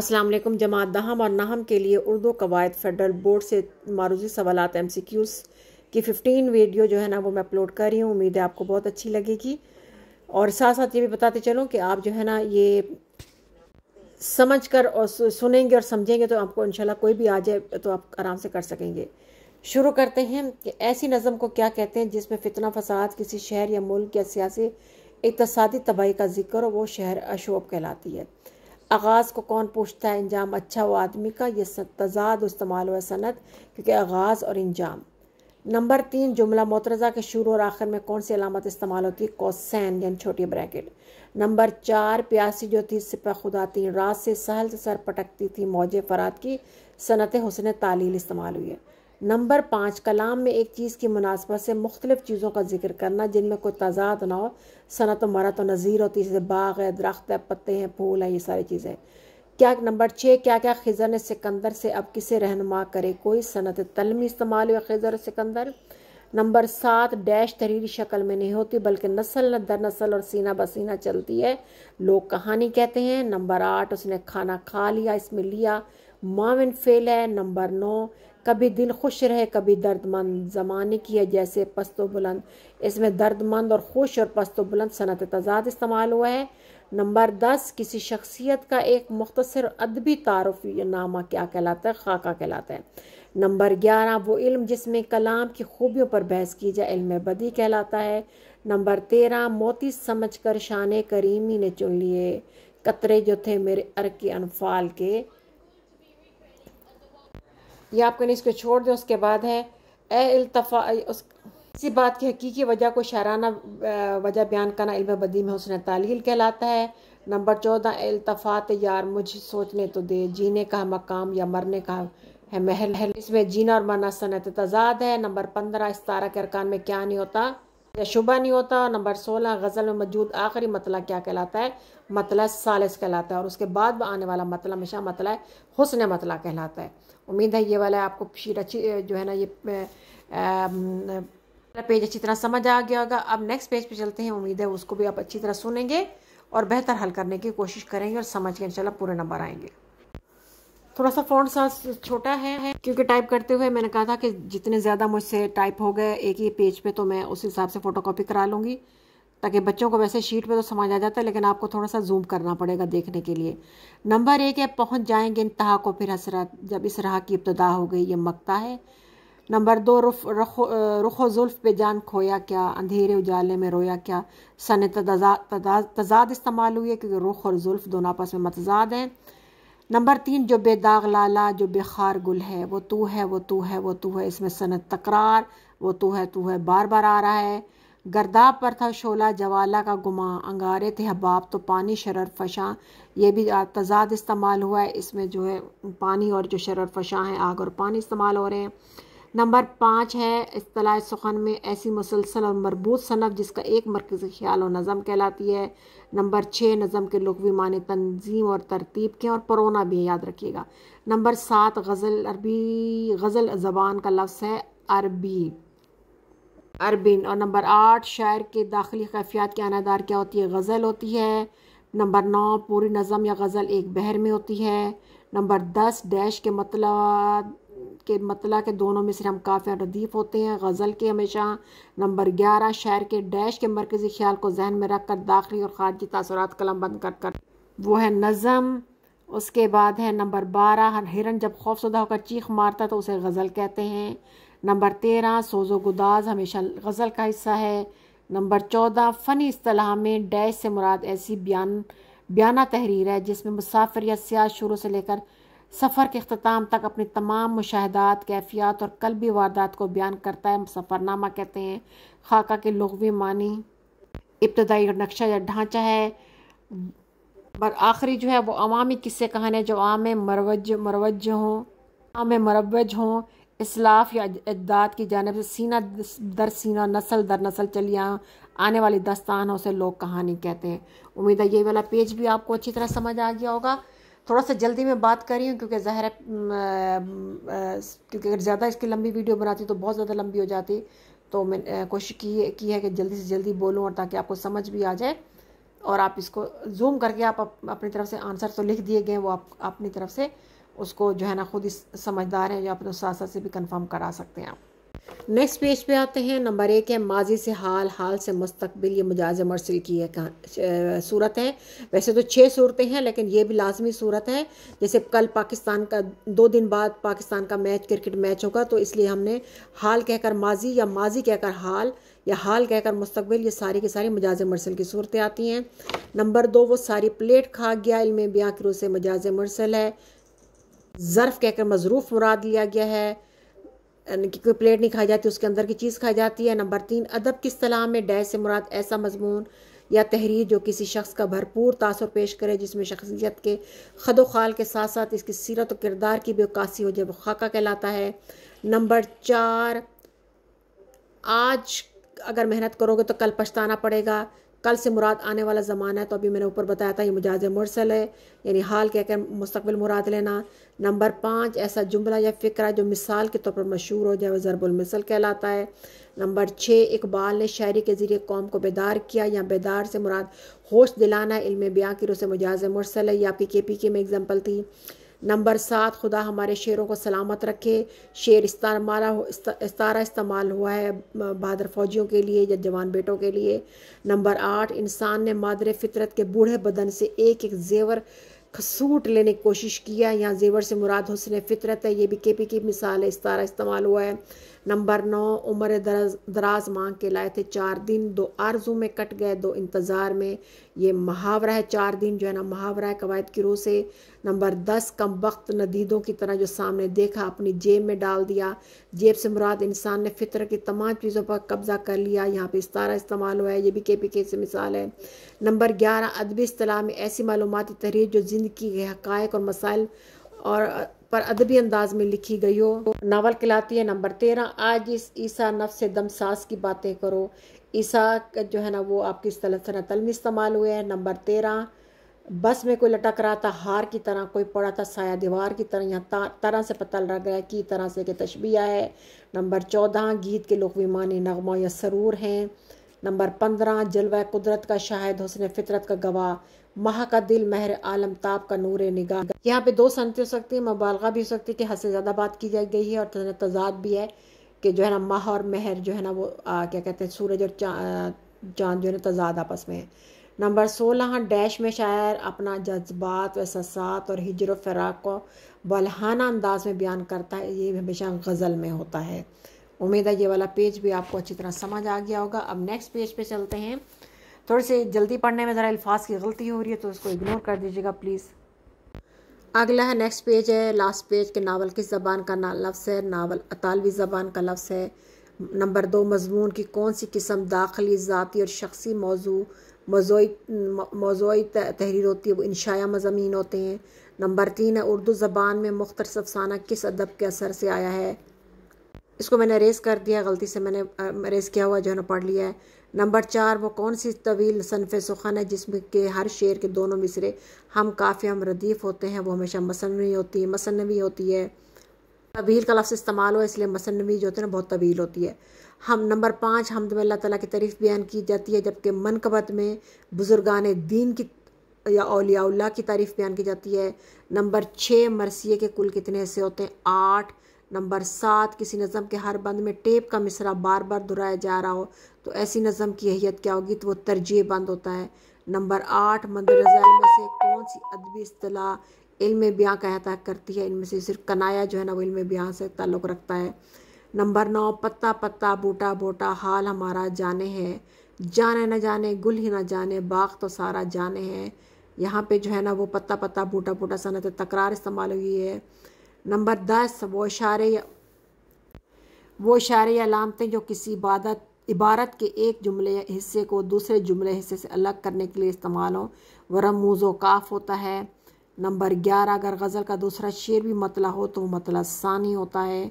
असलम जमात दहम और नाहम के लिए उर्दू कवायद फेडरल बोर्ड से मारूजी सवालत एम सी क्यूज़ की फ़िफ्टीन वीडियो जो है ना वो मैं अपलोड कर रही हूँ उम्मीद है आपको बहुत अच्छी लगेगी और साथ साथ ये भी बताते चलूँ कि आप जो है ना ये समझ कर और सुनेंगे और समझेंगे तो आपको इनशाला कोई भी आ जाए तो आप आराम से कर सकेंगे शुरू करते हैं कि ऐसी नज़म को क्या कहते हैं जिसमें फितना फसाद किसी शहर या मुल्क या सियासी इकतसादी तबाही का जिक्र वो शहर अशोब कहलाती है आगाज़ को कौन पूछता है इंजाम अच्छा हो आदमी का यह तजाद इस्तेमाल हुआ सनत क्योंकि आगाज़ और इंजाम नंबर तीन जुमला मोतरज़ा के शुरू और आखिर में कौन सी अलामत इस्तेमाल होती है कोसैन यानी छोटी ब्रैकेट नंबर चार प्यासी जो थी सिपा खुदा थी रात से सहल से सर पटकती थी मौज फरात की सनत हुसन तालील इस्तेमाल हुई है नंबर पाँच कलाम में एक चीज़ की मुनासबत से मुख्तलिफ़ चीज़ों का जिक्र करना जिनमें कोई तजाद ना हो सनत मरत और नज़ीर होती है बाग है दरख्त है पत्ते हैं फूल हैं ये सारी चीज़ें क्या नंबर छः क्या क्या खिजर ने सिकंदर से अब किसे रहनुमा करे कोई सनत तलमी इस्तेमाल हुआ खिजर सिकंदर नंबर सात डैश तहरीरी शक्ल में नहीं होती बल्कि नस्ल न दर नस्ल और सीना बसीना चलती है लोग कहानी कहते हैं नंबर आठ उसने खाना खा लिया इसमें लिया माविन फेल है नंबर नौ कभी दिल खुश रहे कभी दर्दमंद ज़माने की है जैसे पस्तो बुलंद इसमें दर्दमंद और खुश और पस्तो बुलंद सनत तजाद इस्तेमाल हुआ है नंबर दस किसी शख्सियत का एक मुख्तर अदबी तारफ़ नामा क्या कहलाता है खाका कहलाता है नंबर ग्यारह वो इल्म जिसमें कलाम की खूबियों पर बहस की जाए इल्म बदी कहलाता है नंबर तेरह मोती समझ कर शान करीमी ने चुन लिए कतरे जो थे मेरे अर के अनफाल के या आपको कहीं इसको छोड़ दें उसके बाद है एल्तफा उस इसी बात की हकीकी वजह को शराना वजह बयान करना इल्म बदी में हसन तालील कहलाता है नंबर चौदह अल्तफ़ात यार मुझे सोचने तो दे जीने का मकाम या मरने का है महल इसमें जीना और मरना सनत तजाद है नंबर पंद्रह इस तारा के अरकान में क्या नहीं होता या शुबा नहीं होता नंबर सोलह गज़ल में मौजूद आखिरी मतला क्या कहलाता है मतला सालिस कहलाता है और उसके बाद आने वाला मतला हमेशा मतला हुसन मतला कहलाता है उम्मीद है ये वाला आपको शीट अच्छी जो है ना ये पेज अच्छी तरह समझ आ गया होगा अब नेक्स्ट पेज पे चलते हैं उम्मीद है उसको भी आप अच्छी तरह सुनेंगे और बेहतर हल करने की कोशिश करेंगे और समझ के इन पूरे नंबर आएंगे थोड़ा सा फ़ॉन्ट साइज छोटा है क्योंकि टाइप करते हुए मैंने कहा था कि जितने ज़्यादा मुझसे टाइप हो गए एक ही पेज पे तो मैं उस हिसाब से फ़ोटो कॉपी करा लूँगी ताकि बच्चों को वैसे शीट पे तो समझ आ जाता है लेकिन आपको थोड़ा सा जूम करना पड़ेगा देखने के लिए नंबर एक है पहुँच जाएंगे इंतहा को फिर हसरत जब इस राह की इब्तदा हो गई ये मकता है नंबर दो रुफ रखो जुल्फ पे जान खोया क्या अंधेरे उजाले में रोया क्या सन तजाद इस्तेमाल हुई है क्योंकि रुख और जुल्फ दोनों आपस में मतजाद हैं नंबर तीन जो बेदाग लाला जो बेखार गुल है वो तू है वो तू है वो तू है इसमें सनत तकरार वो तू है तू है बार बार आ रहा है गर्दाब पर था शोला जवाला का गुमा अंगारे थे हबाब तो पानी शरर फशा ये भी तजाद इस्तेमाल हुआ है इसमें जो है पानी और जो शरर फशा हैं आग और पानी इस्तेमाल हो रहे हैं नंबर पाँच है असलाह सुखन में ऐसी मुसलसल और मरबूत सनफ़ जिसका एक मरकज़ी ख्याल और नज़म कहलाती है नंबर छः नज़म के लगवी मान तंजीम और तरतीब के और परोना भी याद रखिएगा नंबर सात गज़ल अरबी गज़ल ज़बान का लफ्स है अरबी अरबिन और नंबर आठ शायर के दाखिली कैफियात के अनादार क्या होती है गज़ल होती है नंबर नौ पूरी नज़म या गज़ल एक बहर में होती है नंबर दस डैश के मतलब के मतला के दोनों में से हम काफ़ी रदीफ़ होते हैं गज़ल के हमेशा नंबर ग्यारह शायर के डैश के मरकज़ी ख्याल को जहन में रख कर दाखिली और ख़ारजी तसरत कलम बंद कर कर वो है नज़म उसके बाद है नंबर बारह हर हिरन जब खौफसदा होकर चीख मारता तो उसे गज़ल कहते हैं नंबर तेरह सोजो गुदाज हमेशा गज़ल का हिस्सा है नंबर चौदह फ़नी असलाह में डैश से मुराद ऐसी बयान बयाना तहरीर है जिसमें मुसाफिर या सियाह शुरू से लेकर सफ़र के अख्ताम तक अपनी तमाम मुशाहदात कैफियात और कलबी वारदात को बयान करता है सफ़रनामा कहते हैं खाका के लगवी मानी इब्तदाई नक्शा या ढांचा है और आखिरी जो है वो अवामी किस्से कहानियाँ जो आम मरवज मरवज हों आम मरवज हों इसलाफ या इजदाद की जानब से सीना दर सीना नसल दर नसल चलिया आने वाली दस्तान उसे लोग कहानी कहते हैं उम्मीद है ये वाला पेज भी आपको अच्छी तरह समझ आ गया होगा थोड़ा सा जल्दी में बात कर रही हूँ क्योंकि ज़ाहिर है क्योंकि अगर ज़्यादा इसकी लंबी वीडियो बनाती तो बहुत ज़्यादा लंबी हो जाती तो मैंने कोशिश की है की है कि जल्दी से जल्दी बोलूँ और ताकि आपको समझ भी आ जाए और आप इसको जूम करके आप अपनी तरफ से आंसर तो लिख दिए गए वो आप अपनी तरफ से उसको जो है ना खुद ही समझदार हैं या अपने उस से भी कंफर्म करा सकते हैं आप नेक्स्ट पेज पे आते हैं नंबर एक है माजी से हाल हाल से मुस्तकबिल ये मुजाज मरसिल की है सूरत है वैसे तो छः सूरतें हैं लेकिन ये भी लाजमी सूरत है जैसे कल पाकिस्तान का दो दिन बाद पाकिस्तान का मैच क्रिकेट मैच होगा तो इसलिए हमने हाल कहकर माजी या माजी कहकर हाल या हाल कहकर मुस्तबिल ये सारी की सारी मजाज मरसल की सूरतें आती हैं नंबर दो वो सारी प्लेट खा गया इलम ब्याँ के से मजाज मरसल है ज़र्फ़ कहकर मजरूफ़ मुराद लिया गया है कोई प्लेट नहीं खाई जाती उसके अंदर की चीज़ खाई जाती है नंबर तीन अदब की सलाह में डय से मुराद ऐसा मजमून या तहरीर जो किसी शख्स का भरपूर तासर पेश करे जिसमें शख्सियत के खदो खाल के साथ साथ इसकी सीरत किरदार की भी उक्सी हो जब खाका कहलाता है नंबर चार आज अगर मेहनत करोगे तो कल पछताना पड़ेगा कल से मुराद आने वाला ज़माना है तो अभी मैंने ऊपर बताया था ये मुजाज मुरसल है यानी हाल कहकर मुस्तबिल मुराद लेना नंबर पाँच ऐसा जुमला या फ़िक्र जो मिसाल के तौर पर मशहूर हो जाए वह ज़रबुलमिसल कहलाता है नंबर छः इकबाल ने शायरी के ज़रिए कौम को बेदार किया या बेदार से मुराद होश दिलाना इल्म ब्याह की रोसे मुजाज मुरसल है ये आपकी के पी की में एग्ज़ाम्पल थी नंबर सात खुदा हमारे शेरों को सलामत रखे शेर इस्तारा इस्तारा इस्तेमाल हुआ है बहादुर फौजियों के लिए या जवान बेटों के लिए नंबर आठ इंसान ने मादर फितरत के बूढ़े बदन से एक एक जेवर खसूट लेने की कोशिश किया यहाँ जेवर से मुराद हुसन फितरत है ये भी के पी की मिसाल है इस तरह इस्तेमाल हुआ है नंबर नौ उम्र दराज दराज मांग के लाए थे चार दिन दो आरजू में कट गए दो इंतज़ार में ये मुहावरा है चार दिन जो है ना मुहावरा है कवायद की रूह से नंबर दस कम वक्त नदीदों की तरह जो सामने देखा अपनी जेब में डाल दिया जेब से मुराद इंसान ने फितर की तमाम चीज़ों पर कब्ज़ा कर लिया यहाँ पे इस्तारा इस्तेमाल हुआ है ये भी के पी के से मिसाल है नंबर ग्यारह अदबी असलाह में ऐसी मालूमती तहरीर जो ज़िंदगी के हक़ और मसाइल और पर अदबी अंदाज में लिखी गई हो नावल कहलाती है नंबर तेरह आज इस ईसा नफ से सास की बातें करो ईसा जो है ना वो आपकी इस में इस्तेमाल हुए हैं नंबर तेरह बस में कोई लटक रहा था हार की तरह कोई पड़ा था साया दीवार की तरह यहाँ तरह से पता लग गया कि तरह से के तशबिया है नंबर चौदह गीत के लोग विमानी नगमा या सरूर हैं नंबर पंद्रह जलवा कुदरत का शाहिद हुसन फितरत का गवाह माह का दिल महर आलम ताप का नूर निगाह यहाँ पे दो सनतें हो सकती है मुबालगा भी हो सकती है कि हद से ज़्यादा बात की जा गई है और तजाद भी है कि जो है ना माह और महर जो है ना वो आ, क्या कहते हैं सूरज और चांद जा, जो है ना तजाद आपस में है नंबर सोलह डैश में शायर अपना जज्बात व ससात और हिजर फराक को बलहाना अंदाज में बयान करता है ये हमेशा गज़ल में होता है उम्मीद है ये वाला पेज भी आपको अच्छी तरह समझ आ गया होगा अब नेक्स्ट पेज पे चलते हैं थोड़ी से जल्दी पढ़ने में ज़रा अल्फाज की गलती हो रही है तो उसको इग्नोर कर दीजिएगा प्लीज़ अगला है नेक्स्ट पेज है लास्ट पेज के नावल किस ज़बान का ना लफ्स है नावल अतालवी ज़बान का लफ्स है नंबर दो मजमून की कौन सी किस्म दाखिली ज़ाती और शख्सी मौजू मौजूई मौजूई तहरीर होती है वो इनशाया मजामी होते हैं नंबर तीन है उर्दू ज़बान में मुख्तर अफसाना किस अदब के असर से आया है इसको मैंने रेस कर दिया गलती से मैंने रेस किया हुआ जो है ना पढ़ लिया है नंबर चार वो कौन सी तवील सनफ़ सुखन है जिसमें के हर शेर के दोनों मिसरे हम काफ़ी हम रदीफ़ होते हैं वो हमेशा मसनवी होती है मसनवी होती है तवील का लफ्ज़ इस्तेमाल हो इसलिए मसनवी जो होती है ना बहुत तवील होती है हम नंबर पाँच हमद में अल्लाह तला की तारीफ़ बयान की जाती है जबकि मनकबत में बुज़ुर्गान दीन की या अलियाल्ला की तारीफ़ बयान की जाती है नंबर छः मरसिए के कुल कितने ऐसे होते हैं आठ नंबर सात किसी नज़म के हर बंद में टेप का मिसरा बार बार दोहराया जा रहा हो तो ऐसी नज़म की अहियत क्या होगी तो वो तरजीह बंद होता है नंबर आठ मंदरजा में से कौन सी अदबी असलाह इल्म ब्याह का अहता करती है इनमें से सिर्फ कनाया जो है ना वो इल्म ब्याह से ताल्लुक़ रखता है नंबर नौ पत्ता पत्ता बूटा बूटा हाल हमारा जाने है जाने न जाने गुल ही न जाने बाग तो सारा जाने हैं यहाँ पे जो है ना वो पत्ता पत्ता बूटा बूटा सनत तकरार इस्तेमाल हुई है नंबर दस वो इशारे वो इशारे या लामतें जो किसी इबादत इबारत के एक जुमले हिस्से को दूसरे जुमले हिस्से से अलग करने के लिए इस्तेमाल हो व रमूज़ काफ होता है नंबर ग्यारह अगर गज़ल का दूसरा शेर भी मतला हो तो मतला सानी होता है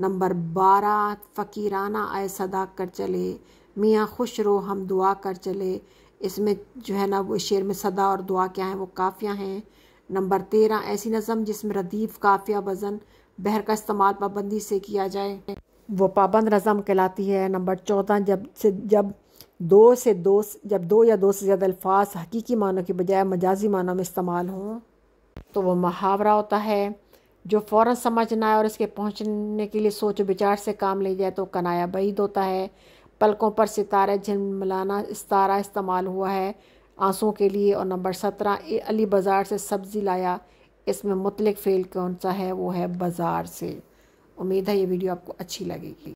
नंबर बारह फ़कीराना आए सदा कर चले मियाँ खुश रो हम दुआ कर चले इसमें जो है ना वो शेर में सदा और दुआ क्या है वो काफ़ियाँ हैं नंबर तेरह ऐसी नज़म जिसमें रदीफ काफिया वज़न बहर का इस्तेमाल पाबंदी से किया जाए वो पाबंद नज़म कहलाती है नंबर चौदह जब से जब दो से दो जब दो या दो से ज़्यादा अल्फाज हकीकी मानों के बजाय मजाजी मानों में इस्तेमाल हों तो वह मुहावरा होता है जो फ़ौर समझना है और इसके पहुँचने के लिए सोच विचार से काम ले जाए तो कनाया बैद होता है पलकों पर सितारे झिलमिलाना इस तारा इस्तेमाल हुआ है आंसुओं के लिए और नंबर सत्रह ए अली बाज़ार से सब्ज़ी लाया इसमें मुतलक फ़ेल कौन सा है वो है बाज़ार से उम्मीद है ये वीडियो आपको अच्छी लगेगी